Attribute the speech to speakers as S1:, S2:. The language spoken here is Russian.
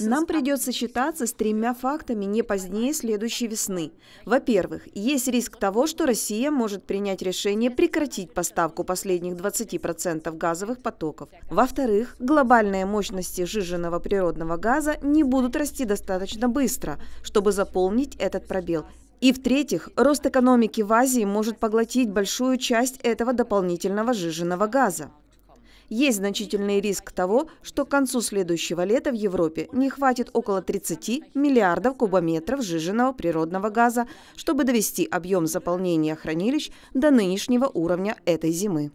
S1: Нам
S2: придется считаться с тремя фактами не позднее следующей весны. Во-первых, есть риск того, что Россия может принять решение прекратить поставку последних 20% газовых потоков. Во-вторых, глобальные мощности жиженного природного газа не будут расти достаточно быстро, чтобы заполнить этот пробел. И в-третьих, рост экономики в Азии может поглотить большую часть этого дополнительного жиженного газа. Есть значительный риск того, что к концу следующего лета в Европе не хватит около 30 миллиардов кубометров сжиженного природного газа, чтобы довести объем заполнения хранилищ до нынешнего уровня этой зимы.